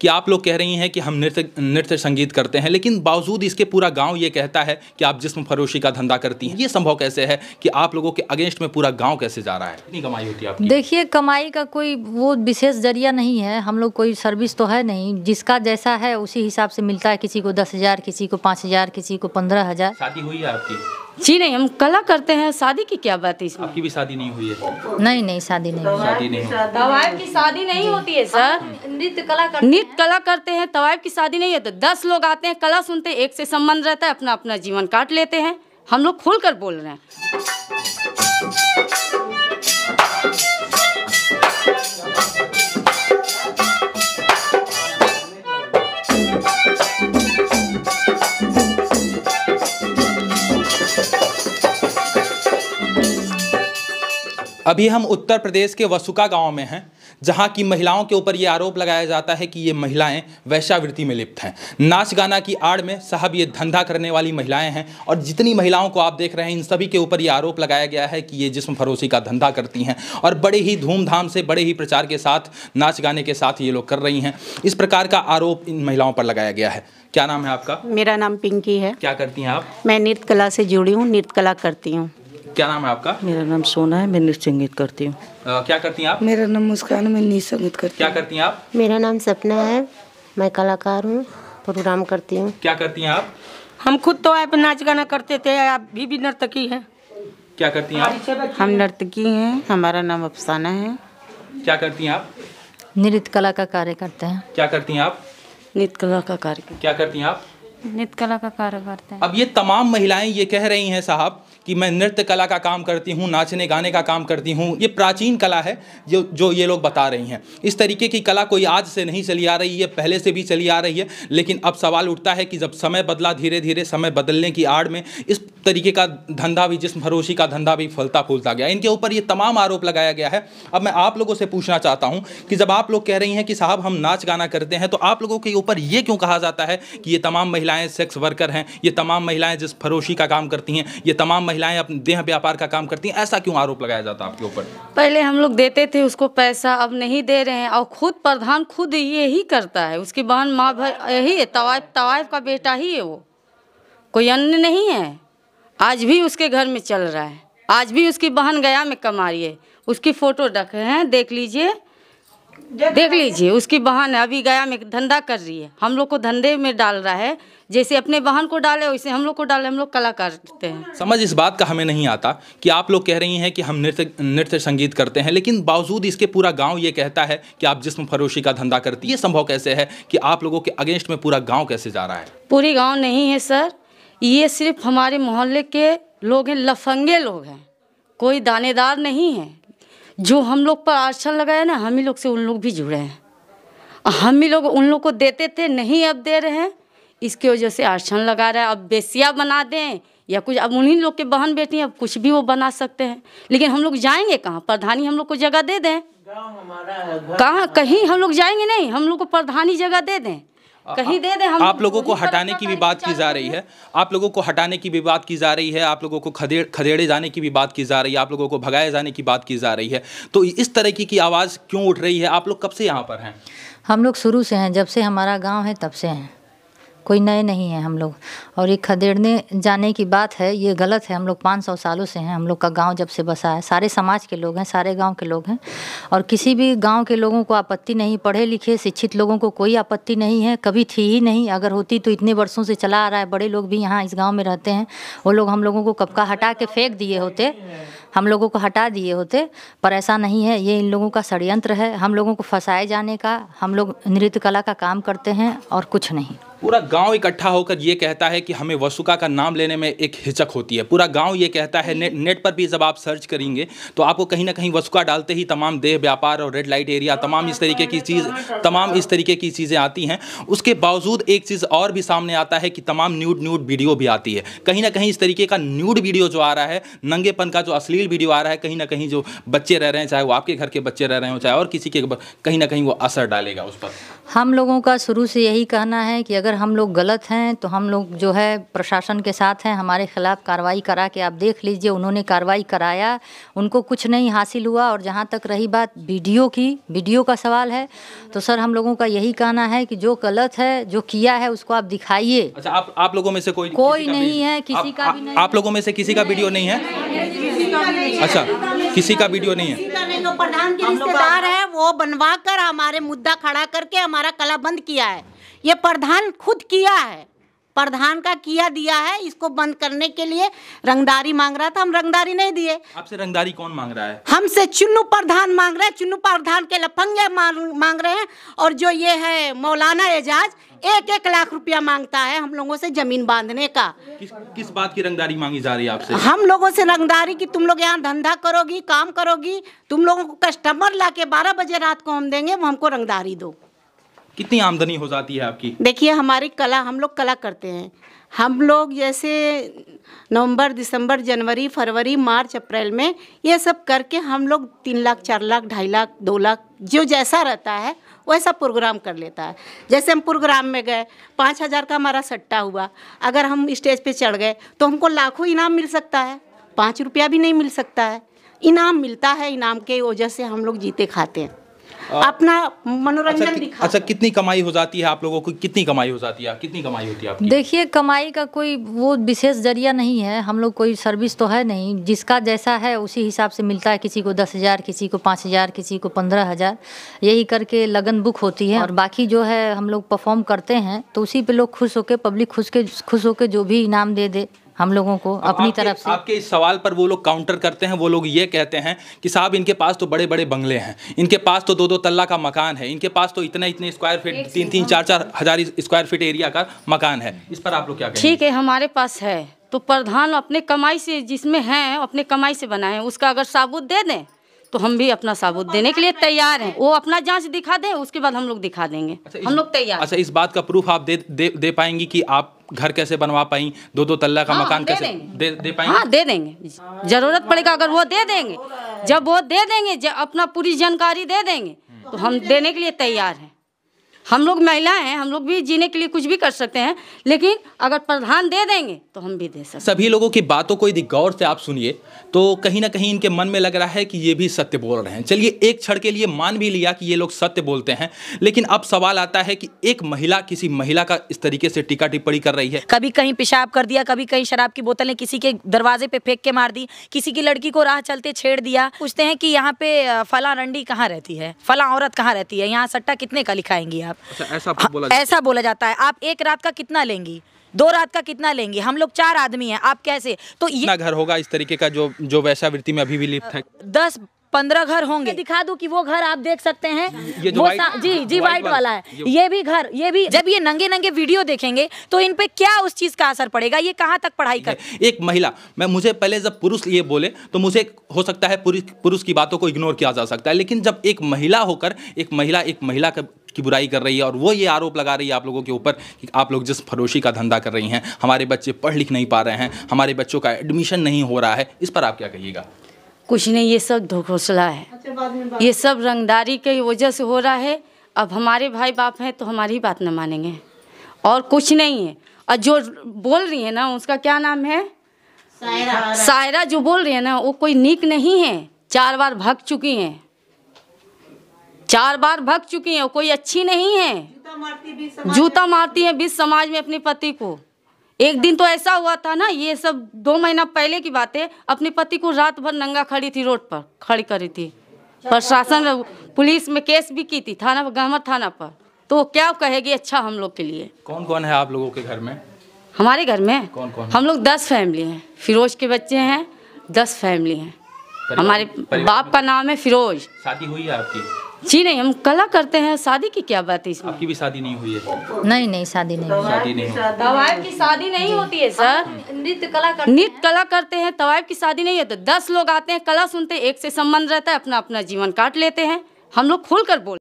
कि आप लोग कह रही हैं कि हम नृत्य नृत्य संगीत करते हैं लेकिन बावजूद इसके पूरा गांव ये कहता है कि आप जिसम फरोशी का धंधा करती हैं ये संभव कैसे है कि आप लोगों के अगेंस्ट में पूरा गाँव कैसे जा रहा है कितनी कमाई होती है देखिए कमाई का कोई वो विशेष जरिया नहीं है हम लोग कोई सर्विस तो है नहीं जिसका जैसा है उसी हिसाब से मिलता है किसी को दस हज़ार किसी को पाँच हज़ार किसी को पंद्रह हज़ार शादी हुई है आपकी जी नहीं हम कला करते हैं शादी की क्या बात है इसमें आपकी भी शादी नहीं हुई है नहीं नहीं शादी नहीं शादी नहीं तवायब की शादी नहीं होती है सर नृत्य कला करते नृत्य कला करते हैं तवायब की शादी नहीं है तो दस लोग आते हैं कला सुनते हैं एक से संबंध रहता है अपना अपना जीवन काट लेते हैं हम लोग खुल बोल रहे हैं अभी हम उत्तर प्रदेश के वसुका गांव में हैं जहां की महिलाओं के ऊपर ये आरोप लगाया जाता है कि ये महिलाएं वैश्यावृत्ति में लिप्त हैं नाच गाना की आड़ में साहब ये धंधा करने वाली महिलाएं हैं और जितनी महिलाओं को आप देख रहे हैं इन सभी के ऊपर ये आरोप लगाया गया है कि ये जिसम फरोसी का धंधा करती हैं और बड़े ही धूमधाम से बड़े ही प्रचार के साथ नाच गाने के साथ ये लोग कर रही हैं इस प्रकार का आरोप इन महिलाओं पर लगाया गया है क्या नाम है आपका मेरा नाम पिंकी है क्या करती हैं आप मैं नृत्य कला से जुड़ी हूँ नृत्य कला करती हूँ क्या नाम है आपका मेरा नाम सोना है मैं नृत्य संगीत करती हूँ क्या करती हैं आप मेरा नाम मुस्कान मैं नृत्य संगीत करती क्या करती हैं आप मेरा नाम सपना है मैं कलाकार हूँ प्रोग्राम करती हूँ क्या करती हैं आप हम खुद तो आप नाच गाना करते थे आप भी भी नर्तकी हैं क्या करती हैं आप हम नर्तकी हैं हमारा नाम अफसाना है क्या करती हैं आप नृत्य कला का कार्य करते हैं क्या करती हैं आप नृत्य कला का कार्य क्या करती हैं आप नृत्य कला का कार्य करते हैं अब ये तमाम महिलाएं ये कह रही हैं साहब कि मैं नृत्य कला का काम करती हूँ नाचने गाने का काम करती हूँ ये प्राचीन कला है जो जो ये लोग बता रही हैं इस तरीके की कला कोई आज से नहीं चली आ रही है पहले से भी चली आ रही है लेकिन अब सवाल उठता है कि जब समय बदला धीरे धीरे समय बदलने की आड़ में इस तरीके का धंधा भी जिसम भरोसी का धंधा भी फलता फूलता गया इनके ऊपर ये तमाम आरोप लगाया गया है अब मैं आप लोगों से पूछना चाहता हूँ कि जब आप लोग कह रही हैं कि साहब हम नाच गाना करते हैं तो आप लोगों के ऊपर ये क्यों कहा जाता है कि ये तमाम महिलाएं सेक्स वर्कर हैं ये तमाम महिलाएं जिस फरोशी का काम करती हैं ये तमाम महिलाएं अपने देह व्यापार का काम करती हैं ऐसा क्यों आरोप लगाया जाता है आपके ऊपर पहले हम लोग देते थे उसको पैसा अब नहीं दे रहे हैं और खुद प्रधान खुद यही करता है उसकी बहन माँ भाई यही है तवाइफ का बेटा ही है वो कोई अन्य नहीं है आज भी उसके घर में चल रहा है आज भी उसकी बहन गया में कमारी है उसकी फ़ोटो रखे हैं देख लीजिए देख लीजिए उसकी बहन अभी गया में धंधा कर रही है हम लोग को धंधे में डाल रहा है जैसे अपने बहन को डाले वैसे हम लोग को डाले हम लोग कला करते हैं समझ इस बात का हमें नहीं आता कि आप लोग कह रही हैं कि हम नृत्य नृत्य संगीत करते हैं लेकिन बावजूद इसके पूरा गांव ये कहता है कि आप जिसम फरोशी का धंधा करती ये संभव कैसे है कि आप लोगों के अगेंस्ट में पूरा गाँव कैसे जा रहा है पूरी गाँव नहीं है सर ये सिर्फ हमारे मोहल्ले के लोग हैं लफंगे लोग हैं कोई दानेदार नहीं है जो हम लोग पर आरक्षण लगाया ना हम ही लोग से उन लोग भी जुड़े हैं हम ही लोग उन लोग को देते थे नहीं अब दे रहे हैं इसकी वजह से आरक्षण लगा रहा है अब बेसिया बना दें या कुछ अब उन्हीं लोग के बहन बेटी अब कुछ भी वो बना सकते हैं लेकिन हम लोग जाएंगे कहाँ प्रधानी हम लोग को जगह दे दें कहाँ कहीं हम लोग जाएंगे नहीं हम लोग को प्रधानी जगह दे दें कहीं दे दे हम आप लोगों को हटाने की भी बात की जा रही है आप लोगों को हटाने की भी बात की जा रही है आप लोगों को खदेड़ खदेड़े जाने की भी बात की जा रही है आप लोगों को भगाए जाने की बात की जा रही है तो इस तरह की आवाज़ क्यों उठ रही है आप लोग कब से यहाँ पर हैं हम लोग शुरू से हैं जब से हमारा गाँव है तब से हैं कोई नए नहीं है हम लोग और ये खदेड़ने जाने की बात है ये गलत है हम लोग पाँच सौ सालों से हैं हम लोग का गांव जब से बसा है सारे समाज के लोग हैं सारे गांव के लोग हैं और किसी भी गांव के लोगों को आपत्ति नहीं पढ़े लिखे शिक्षित लोगों को कोई आपत्ति नहीं है कभी थी ही नहीं अगर होती तो इतने वर्षों से चला आ रहा है बड़े लोग भी यहाँ इस गाँव में रहते हैं वो लोग हम लोगों को कब का हटा के फेंक दिए होते हम लोगों को हटा दिए होते पर ऐसा नहीं है ये इन लोगों का षडयंत्र है हम लोगों को फंसाए जाने का हम लोग नृत्य कला का काम करते हैं और कुछ नहीं पूरा गांव इकट्ठा होकर ये कहता है कि हमें वसुका का नाम लेने में एक हिचक होती है पूरा गांव ये कहता है ने, नेट पर भी जब आप सर्च करेंगे तो आपको कहीं ना कहीं वसुका डालते ही तमाम देह व्यापार और रेड लाइट एरिया तमाम इस तरीके की चीज़ तमाम इस तरीके की चीज़ें आती हैं उसके बावजूद एक चीज़ और भी सामने आता है कि तमाम न्यूड न्यूड वीडियो भी आती है कहीं ना कहीं इस तरीके का न्यूड वीडियो जो आ रहा है नंगेपन का जो अश्लील वीडियो आ रहा है कहीं ना कहीं जो बच्चे रह रहे हैं चाहे वो आपके घर के बच्चे रह रहे हो चाहे और किसी के कहीं ना कहीं वो असर डालेगा उस पर हम लोगों का शुरू से यही कहना है कि अगर हम लोग गलत हैं तो हम लोग जो है प्रशासन के साथ हैं हमारे ख़िलाफ़ कार्रवाई करा के आप देख लीजिए उन्होंने कार्रवाई कराया उनको कुछ नहीं हासिल हुआ और जहाँ तक रही बात वीडियो की वीडियो का सवाल है तो सर हम लोगों का यही कहना है कि जो गलत है जो किया है उसको आप दिखाइए अच्छा आप आप लोगों में से कोई कोई नहीं है किसी का आप लोगों में से किसी का वीडियो नहीं है अच्छा किसी का वीडियो नहीं है जो प्रधान के रिश्तेदार है वो बनवा कर हमारे मुद्दा खड़ा करके हमारा कला बंद किया है ये प्रधान खुद किया है प्रधान का किया दिया है इसको बंद करने के लिए रंगदारी मांग रहा था हम रंगदारी नहीं दिए आपसे रंगदारी कौन मांग रहा है हमसे चुन्नू प्रधान मांग रहे हैं चुन्नू प्रधान के लफंगे मांग रहे हैं और जो ये है मौलाना एजाज एक एक लाख रुपया मांगता है हम लोगों से जमीन बांधने का किस किस बात की रंगदारी मांगी जा रही है आपसे हम लोगों से रंगदारी की तुम लोग यहाँ धंधा करोगी काम करोगी तुम लोगों को कस्टमर ला के बारह बजे रात को हम देंगे हमको रंगदारी दो कितनी आमदनी हो जाती है आपकी देखिए हमारी कला हम लोग कला करते हैं हम लोग जैसे नवंबर दिसंबर जनवरी फरवरी मार्च अप्रैल में ये सब करके हम लोग तीन लाख चार लाख ढाई लाख दो लाख जो जैसा रहता है वैसा प्रोग्राम कर लेता है जैसे हम प्रोग्राम में गए पाँच हज़ार का हमारा सट्टा हुआ अगर हम स्टेज पे चढ़ गए तो हमको लाखों इनाम मिल सकता है पाँच रुपया भी नहीं मिल सकता है इनाम मिलता है इनाम के वजह से हम लोग जीते खाते हैं अपना मनोरंजन अच्छा, दिखा अच्छा कितनी कमाई हो जाती है आप लोगों को कितनी कमाई हो जाती है कितनी कमाई होती है आपकी देखिए कमाई का कोई वो विशेष जरिया नहीं है हम लोग कोई सर्विस तो है नहीं जिसका जैसा है उसी हिसाब से मिलता है किसी को दस हज़ार किसी को पाँच हज़ार किसी को पंद्रह हज़ार यही करके लगन बुक होती है और बाकी जो है हम लोग परफॉर्म करते हैं तो उसी पे लोग खुश होकर पब्लिक खुश के खुश होकर जो भी इनाम दे दे हम लोगों को तो अपनी तरफ से आपके इस सवाल पर वो लोग काउंटर करते हैं वो लोग ये कहते हैं कि साहब इनके पास तो बड़े बड़े बंगले हैं इनके पास तो दो दो तल्ला का मकान है इनके पास तो इतने इतने स्क्वायर फीट तीन तीन चार चार हजार स्क्वायर फीट एरिया का मकान है इस पर आप लोग क्या ठीक है हमारे पास है तो प्रधान अपने कमाई से जिसमें हैं अपने कमाई से बनाए उसका अगर साबुत दे दें तो हम भी अपना सबूत देने के लिए तैयार हैं वो अपना जांच दिखा दें उसके बाद हम लोग दिखा देंगे अच्छा, हम लोग तैयार अच्छा इस बात का प्रूफ आप दे दे, दे पाएंगी कि आप घर कैसे बनवा पाई दो दो तल्ला का हाँ, मकान दे कैसे दे दे पाएंगे हाँ दे देंगे जरूरत पड़ेगा अगर वो दे देंगे जब वो दे देंगे अपना पूरी जानकारी दे देंगे तो हम देने के लिए तैयार है हम लोग महिलाएं हैं हम लोग भी जीने के लिए कुछ भी कर सकते हैं लेकिन अगर प्रधान दे देंगे तो हम भी दे सकते सभी लोगों की बातों को यदि गौर से आप सुनिए तो कहीं ना कहीं इनके मन में लग रहा है कि ये भी सत्य बोल रहे हैं चलिए एक क्षण के लिए मान भी लिया कि ये लोग सत्य बोलते हैं लेकिन अब सवाल आता है कि एक महिला किसी महिला का इस तरीके से टीका टिप्पणी कर रही है कभी कहीं पेशाब कर दिया कभी कहीं शराब की बोतलें किसी के दरवाजे पे फेंक के मार दी किसी की लड़की को राह चलते छेड़ दिया पूछते हैं कि यहाँ पे फला रंडी कहाँ रहती है फला औरत कहाँ रहती है यहाँ सट्टा कितने का लिखाएंगी आप अच्छा ऐसा हाँ, बोला ऐसा बोला जाता है आप एक रात का कितना लेंगी दो रात का कितना लेंगे हम लोग चार आदमी हैं आप कैसे तो ये घर होगा इस तरीके का जो जो वैसा वृत्ति में अभी भी लिप्त है दस पंद्रह घर होंगे दिखा दूं कि वो घर आप देख सकते हैं ये जो वो जी हाँ, जी वाइट वाला है ये भी घर ये भी जब ये नंगे नंगे वीडियो देखेंगे तो इन पे क्या उस चीज का असर पड़ेगा ये कहाँ तक पढ़ाई कर एक महिला मैं मुझे पहले जब पुरुष ये बोले तो मुझे हो सकता है पुरुष की बातों को इग्नोर किया जा सकता है लेकिन जब एक महिला होकर एक महिला एक महिला का की बुराई कर रही है और वो ये आरोप लगा रही है आप लोगों के ऊपर कि आप लोग जिस फरोशी का धंधा कर रही हैं हमारे बच्चे पढ़ लिख नहीं पा रहे हैं हमारे बच्चों का एडमिशन नहीं हो रहा है इस पर आप क्या कहिएगा कुछ नहीं ये सब घोसला है अच्छा, ये सब रंगदारी के वजह से हो रहा है अब हमारे भाई बाप हैं तो हमारी बात न मानेंगे और कुछ नहीं है और जो बोल रही है ना उसका क्या नाम है सायरा सायरा जो बोल रही है ना वो कोई नीक नहीं है चार बार भग चुकी हैं चार बार भग चुकी हैं कोई अच्छी नहीं है जूता मारती है बीस समाज में अपने पति को एक दिन तो ऐसा हुआ था ना ये सब दो महीना पहले की बात है अपने पति को रात भर नंगा खड़ी थी रोड पर खड़ी करी थी प्रशासन पुलिस में केस भी की थी थाना गहमर थाना पर तो क्या कहेगी अच्छा हम लोग के लिए कौन कौन है आप लोगों के घर में हमारे घर में कौन कौन हम लोग दस फैमिली हैं फिरोज के बच्चे हैं दस फैमिली हैं हमारे बाप का नाम है फिरोज शादी हुई है आपकी जी नहीं हम कला करते हैं शादी की क्या बात है इसमें आपकी भी शादी नहीं हुई है नहीं नहीं शादी नहीं शादी नहीं तवायब तो की शादी नहीं होती है सर नृत्य कला करते नृत्य कला करते हैं तवायब तो की शादी नहीं है तो दस लोग आते हैं कला सुनते हैं एक से संबंध रहता है अपना अपना जीवन काट लेते हैं हम लोग खुलकर बोल